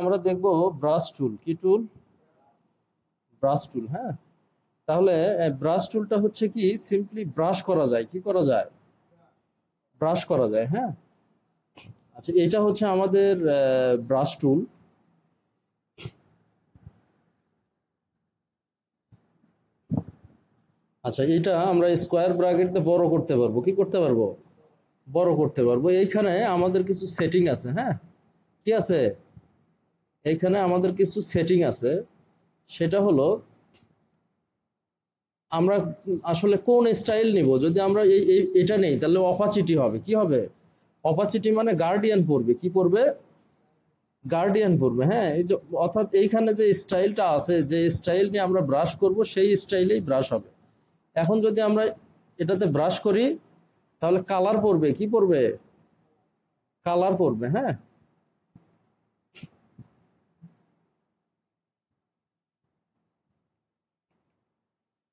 আমরা দেখব ব্রাশ টুল কি টুল ব্রাশ টুল হ্যাঁ তাহলে ব্রাশ টুলটা হচ্ছে কি সিম্পলি ব্রাশ করা যায় কি করা যায় ব্রাশ করা যায় হ্যাঁ আচ্ছা এটা হচ্ছে আমাদের ব্রাশ টুল আচ্ছা এটা আমরা স্কোয়ার ব্রাকেটে বড় করতে পারবো কি করতে পারবো বড় করতে পারবো এইখানে আমাদের কিছু সেটিং আছে হ্যাঁ কি আছে এখানে আমাদের কিছু সেটিং আছে সেটা হলো আমরা আসলে কোন স্টাইল নিব যদি আমরা এই এটা নেই তাহলে অপাচিটি হবে কি হবে অপাচিটি মানে গার্ডিয়ান পড়বে কি পড়বে গার্ডিয়ান পড়বে হ্যাঁ এই যে অর্থাৎ এইখানে যে স্টাইলটা আছে যে স্টাইল নিয়ে আমরা ব্রাশ করব সেই স্টাইলেই ব্রাশ হবে এখন যদি আমরা এটাতে ব্রাশ করি তাহলে কালার পড়বে কি পড়বে কালার পড়বে হ্যাঁ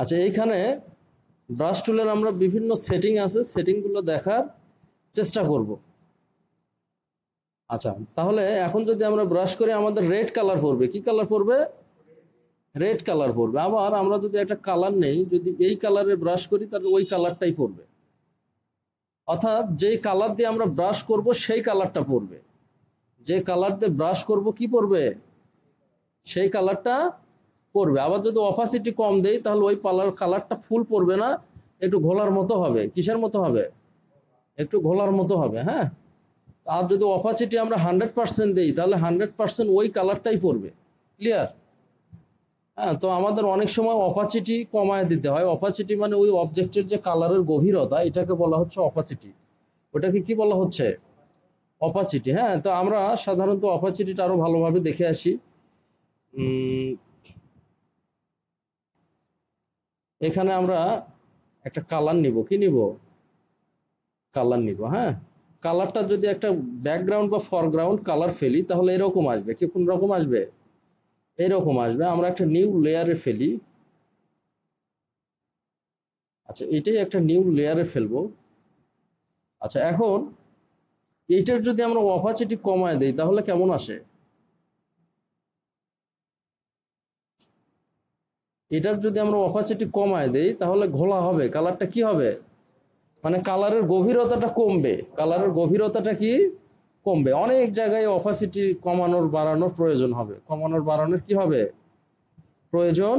আচ্ছা এইখানে ব্রাশ টুলের আমরা বিভিন্ন সেটিং আছে সেটিংগুলো দেখার চেষ্টা করব আচ্ছা তাহলে এখন যদি আমরা ব্রাশ করি আমাদের রেড কালার পড়বে কি কালার পড়বে রেড কালার পড়বে আবার আমরা যদি একটা কালার নেই যদি এই কালারে ব্রাশ করি তাহলে ওই কালারটাই পড়বে অর্থাৎ যে কালার দিয়ে আমরা ব্রাশ করব সেই কালারটা পড়বে যে কালার দিয়ে ব্রাশ করব কি পড়বে সেই কালারটা পড়বে আবার যদি অপাসিটি কম দেই তাহলে ওই পালার কালারটা ফুল পড়বে না একটু ঘোলার মতো হবে কিসের মতো হবে একটু ঘোলার মতো হবে হ্যাঁ আর যদি অপাসিটি আমরা হান্ড্রেড পার্সেন্ট দিই তাহলে হান্ড্রেড পার্সেন্ট ওই কালারটাই পড়বে ক্লিয়ার হ্যাঁ তো আমাদের অনেক সময় অপাসিটি কমায় দিতে হয় অপাসিটি মানে ওই অবজেক্টের যে কালারের গভীরতা এটাকে বলা হচ্ছে অপাসিটি ওটাকে কি বলা হচ্ছে অপাসিটি হ্যাঁ তো আমরা সাধারণত অপাসিটিটা আরো ভালোভাবে দেখে আসি এখানে আমরা একটা কালার নিব কি নিব কালার নিব হ্যাঁ কালারটা যদি একটা ব্যাকগ্রাউন্ড বা ফরগ্রাউন্ড কালার ফেলি তাহলে এরকম আসবে কি কোন রকম আসবে এরকম আসবে আমরা একটা নিউ লেয়ারে ফেলি আচ্ছা এটাই একটা নিউ লেয়ারে ফেলবো আচ্ছা এখন এইটার যদি আমরা অপাচিটি কমায় দিই তাহলে কেমন আসে এটার যদি আমরা অপাসিটি কমায় দেই তাহলে ঘোলা হবে কালারটা কি হবে মানে কালারের গভীরতাটা কমবে কালারের গভীরতাটা কি কমবে অনেক জায়গায় অপাসিটি কমানোর বাড়ানোর প্রয়োজন হবে কমানোর বাড়ানোর কি হবে প্রয়োজন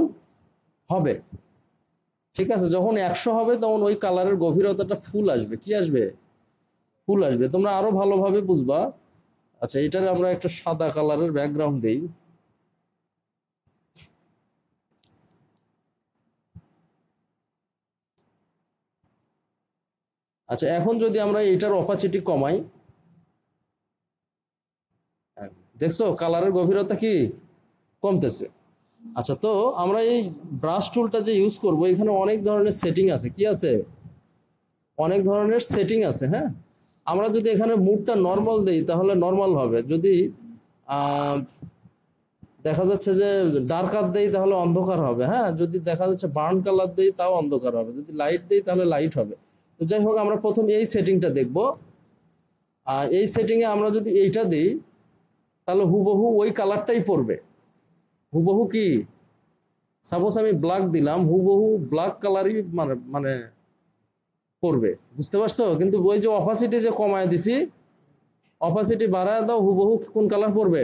হবে ঠিক আছে যখন একশো হবে তখন ওই কালারের গভীরতাটা ফুল আসবে কি আসবে ফুল আসবে তোমরা আরো ভালোভাবে বুঝবা আচ্ছা এটার আমরা একটা সাদা কালারের ব্যাকগ্রাউন্ড দিই আচ্ছা এখন যদি আমরা এটার অপাচিটি কমাই দেখছো কালারের গভীরতা কি কমতেছে আচ্ছা তো আমরা এই ব্রাশ টুলটা যে ইউজ করব এখানে অনেক ধরনের সেটিং আছে কি আছে অনেক ধরনের সেটিং আছে হ্যাঁ আমরা যদি এখানে মুডটা নর্মাল দেই তাহলে নর্মাল হবে যদি দেখা যাচ্ছে যে ডার্কার দেই তাহলে অন্ধকার হবে হ্যাঁ যদি দেখা যাচ্ছে বার্ন কালার দেই তাও অন্ধকার হবে যদি লাইট দেই তাহলে লাইট হবে তো যাই হোক আমরা প্রথম এই সেটিংটা দেখব আর এই সেটিংয়ে আমরা যদি এইটা দিই তাহলে হুবহু ওই কালারটাই পড়বে হুবহু কি সাপোজ আমি ব্ল্যাক দিলাম হুবহু ব্ল্যাক কালারই মানে মানে পড়বে বুঝতে পারছো কিন্তু ওই যে অপাসিটি যে কমায় দিছি অপাসিটি বাড়ায় দাও হুবহু কোন কালার পড়বে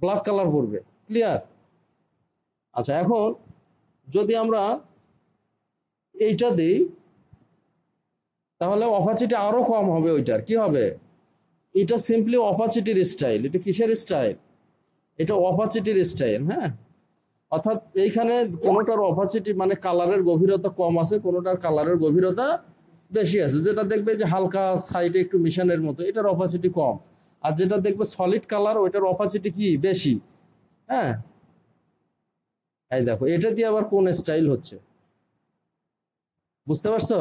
ব্ল্যাক কালার পড়বে ক্লিয়ার আচ্ছা এখন যদি আমরা এইটা দিই তাহলে অপাচিটি আরো কম হবে ওইটার কি হবে এটা সিম্পলি অপাচিটির স্টাইল এটা কিসের স্টাইল এটা অপাচিটির স্টাইল হ্যাঁ অর্থাৎ এইখানে কোনোটার অপাচিটি মানে কালারের গভীরতা কম আছে কোনোটার কালারের গভীরতা বেশি আছে যেটা দেখবে যে হালকা সাইডে একটু মিশানের মতো এটার অপাচিটি কম আর যেটা দেখবে সলিড কালার ওইটার অপাচিটি কি বেশি হ্যাঁ এই দেখো এটা দিয়ে আবার কোন স্টাইল হচ্ছে বুঝতে পারছো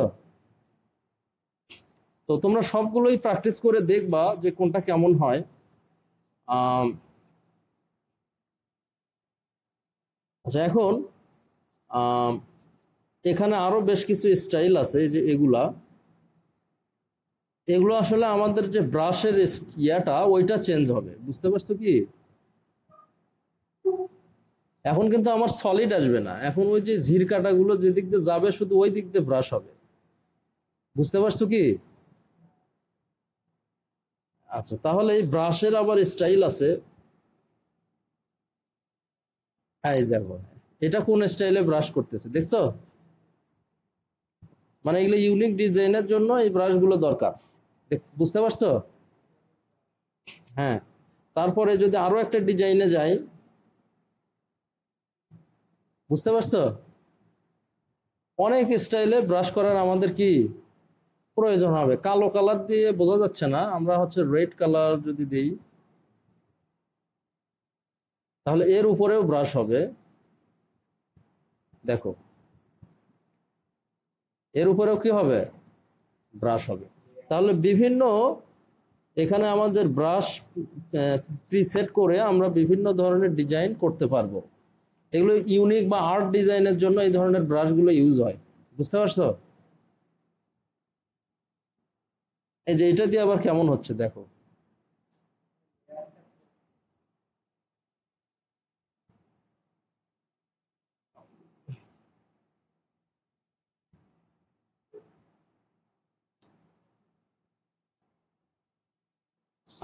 তো তোমরা সবগুলোই প্র্যাকটিস করে দেখবা যে কোনটা কেমন হয় আচ্ছা এখন এখানে আরো বেশ কিছু স্টাইল আছে যে এগুলা এগুলো আসলে আমাদের যে ব্রাশের ইয়াটা ওইটা চেঞ্জ হবে বুঝতে পারছো কি এখন কিন্তু আমার সলিড আসবে না এখন ওই যে ঝিরকাটা গুলো যেদিক দিয়ে যাবে শুধু ওই দিক দিয়ে ব্রাশ হবে বুঝতে পারছো কি আচ্ছা তাহলে এই ব্রাশের আবার স্টাইল আছে এই দেখো এটা কোন স্টাইলে ব্রাশ করতেছে দেখছো মানে এগুলো ইউনিক ডিজাইনের জন্য এই ব্রাশ গুলো দরকার বুঝতে পারছো হ্যাঁ তারপরে যদি আরো একটা ডিজাইনে যাই বুঝতে পারছো অনেক স্টাইলে ব্রাশ করার আমাদের কি প্রয়োজন হবে কালো কালার দিয়ে বোঝা যাচ্ছে না আমরা হচ্ছে রেড কালার যদি দিই তাহলে এর উপরেও ব্রাশ হবে দেখো এর উপরেও কি হবে ব্রাশ হবে তাহলে বিভিন্ন এখানে আমাদের ব্রাশ প্রিসেট করে আমরা বিভিন্ন ধরনের ডিজাইন করতে পারবো এগুলো ইউনিক বা আর্ট ডিজাইনের জন্য এই ধরনের ব্রাশগুলো ইউজ হয় বুঝতে পারছো এই যে এটা দিয়ে আবার কেমন হচ্ছে দেখো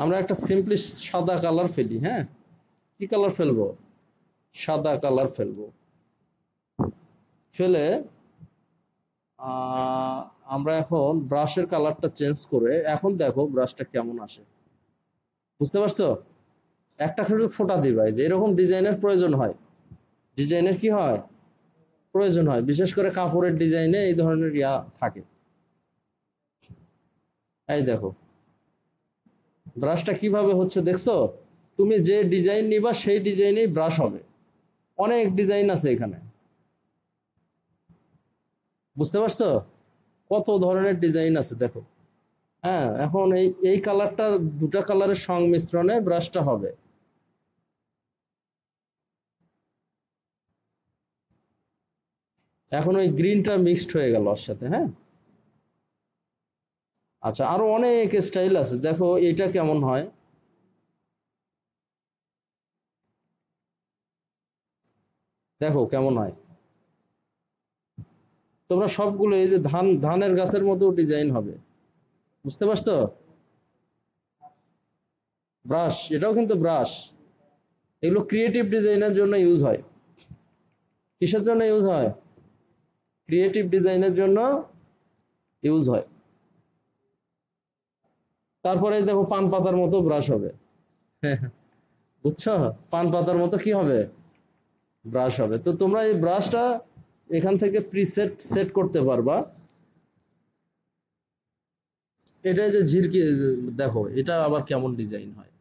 আমরা একটা সিম্পলি সাদা কালার ফেলি হ্যাঁ কি কালার ফেলবো সাদা কালার ফেলবো ফেলে আমরা এখন ব্রাশের কালারটা চেঞ্জ করে এখন দেখো ব্রাশটা কেমন আসে বুঝতে পারছো একটা শুধু ফোটা যে এরকম ডিজাইনের প্রয়োজন হয় ডিজাইনের কি হয় প্রয়োজন হয় বিশেষ করে কাপড়ের ডিজাইনে এই ধরনের ইয়া থাকে এই দেখো ব্রাশটা কিভাবে হচ্ছে দেখছো তুমি যে ডিজাইন নিবা সেই ডিজাইনেই ব্রাশ হবে অনেক ডিজাইন আছে এখানে বুঝতে পারছো কত ধরনের ডিজাইন আছে দেখো হ্যাঁ এখন এই এই কালারটা দুটা কালারের সংমিশ্রণে ব্রাশটা হবে এখন ওই গ্রিনটা মিক্সড হয়ে গেল ওর সাথে হ্যাঁ আচ্ছা আরো অনেক স্টাইল আছে দেখো এটা কেমন হয় দেখো কেমন হয় তোমরা সবগুলো এই যে ধান ধানের গাছের মতো ডিজাইন হবে বুঝতে পারছ ব্রাশ এটাও কিন্তু ব্রাশ এগুলো ক্রিয়েটিভ ডিজাইনের জন্য ইউজ হয় কিসের জন্য ইউজ হয় ক্রিয়েটিভ ডিজাইনের জন্য ইউজ হয় তারপরে দেখো পান পাতার মতো ব্রাশ হবে হ্যাঁ, হ্যাঁ। বুঝছো পান পাতার মতো কি হবে ব্রাশ হবে তো তোমরা এই ব্রাশটা এখান থেকে প্রিসেট সেট করতে পারবা এটা যে ঝিরকি দেখো এটা আবার কেমন ডিজাইন হয়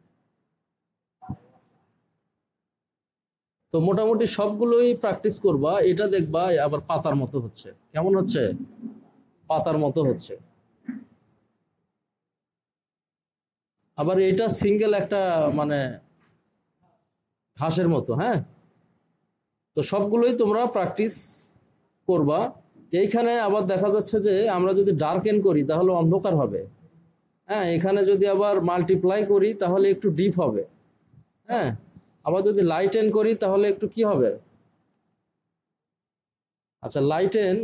তো মোটামুটি সবগুলোই প্র্যাকটিস করবা এটা দেখবা আবার পাতার মতো হচ্ছে কেমন হচ্ছে পাতার মতো হচ্ছে আবার এটা সিঙ্গেল একটা মানে ঘাসের মতো হ্যাঁ তো সবগুলোই তোমরা প্র্যাকটিস করবা এইখানে আবার দেখা যাচ্ছে যে আমরা যদি ডার্কেন করি তাহলে অন্ধকার হবে হ্যাঁ এখানে যদি আবার মাল্টিপ্লাই করি তাহলে একটু ডিপ হবে হ্যাঁ আবার যদি লাইটেন করি তাহলে একটু কি হবে আচ্ছা লাইটেন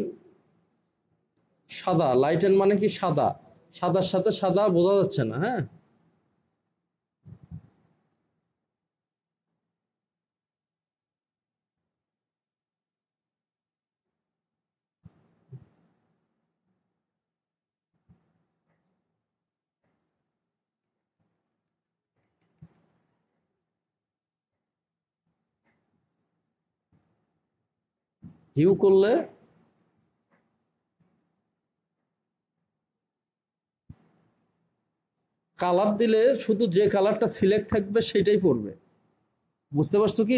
সাদা লাইটেন মানে কি সাদা সাদার সাথে সাদা বোঝা যাচ্ছে না হ্যাঁ হিউ করলে কালার দিলে শুধু যে কালারটা সিলেক্ট থাকবে সেটাই পড়বে বুঝতে পারছো কি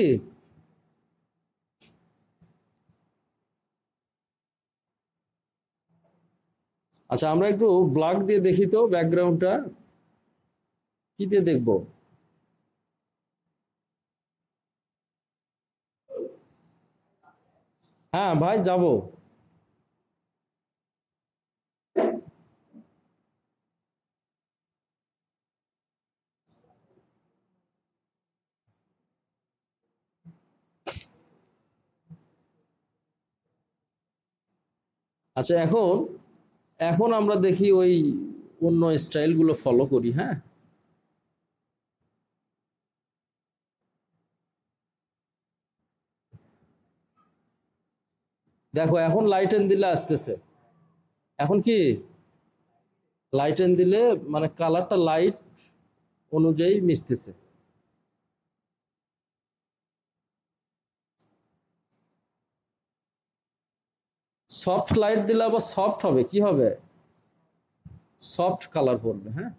আচ্ছা আমরা একটু ব্ল্যাক দিয়ে দেখি তো ব্যাকগ্রাউন্ডটা কি দিয়ে দেখবো হ্যাঁ ভাই যাব আচ্ছা এখন এখন আমরা দেখি ওই অন্য স্টাইল গুলো ফলো করি হ্যাঁ দেখো এখন লাইটেন দিলে আসতেছে এখন কি লাইটেন দিলে মানে কালারটা লাইট অনুযায়ী মিশতেছে সফট লাইট দিলে আবার সফট হবে কি হবে সফট কালার পড়বে হ্যাঁ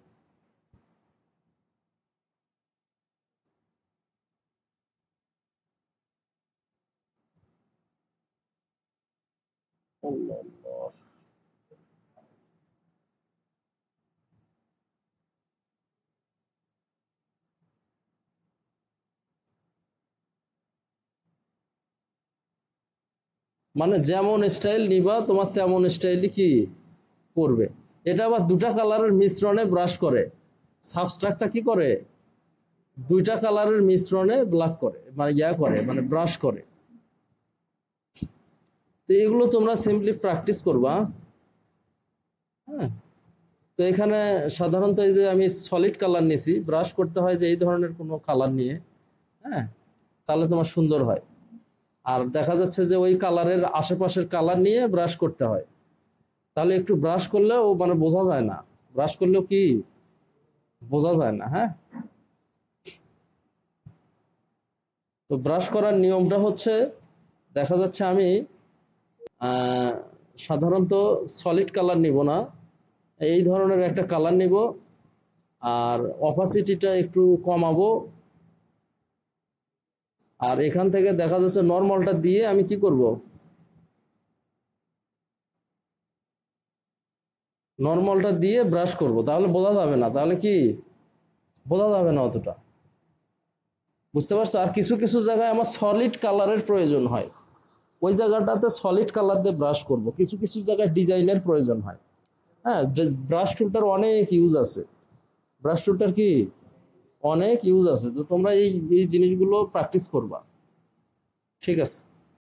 মানে যেমন স্টাইল নিবা তোমার তেমন স্টাইলই কি করবে এটা আবার দুটা কালারের মিশ্রণে ব্রাশ করে সাবস্ট্রাকটা কি করে দুইটা কালারের মিশ্রণে ব্লাক করে মানে ইয়া করে মানে ব্রাশ করে তো এগুলো তোমরা সিম্পলি প্র্যাকটিস করবা হ্যাঁ তো এখানে সাধারণত এই যে আমি সলিড কালার নিছি ব্রাশ করতে হয় যে এই ধরনের কোনো কালার নিয়ে হ্যাঁ তাহলে তোমার সুন্দর হয় আর দেখা যাচ্ছে যে ওই কালারের আশেপাশের কালার নিয়ে ব্রাশ করতে হয় তাহলে একটু ব্রাশ করলেও মানে বোঝা যায় না ব্রাশ করলেও কি বোঝা যায় না হ্যাঁ তো ব্রাশ করার নিয়মটা হচ্ছে দেখা যাচ্ছে আমি সাধারণত সলিড কালার নিব না এই ধরনের একটা কালার নিব আর অপাসিটিটা একটু কমাবো আর এখান থেকে দেখা যাচ্ছে নর্মালটা দিয়ে আমি কি করব নর্মালটা দিয়ে ব্রাশ করব তাহলে বোঝা যাবে না তাহলে কি বোঝা যাবে না অতটা বুঝতে পারছো আর কিছু কিছু জায়গায় আমার সলিড কালারের প্রয়োজন হয় ওই জায়গাটাতে সলিড কালার দিয়ে ব্রাশ করব কিছু কিছু জায়গায় ডিজাইনের প্রয়োজন হয় হ্যাঁ ব্রাশ টুলটার অনেক ইউজ আছে ব্রাশ টুলটার কি অনেক ইউজ আছে তো তোমরা এই এই জিনিসগুলো প্র্যাকটিস করবা ঠিক আছে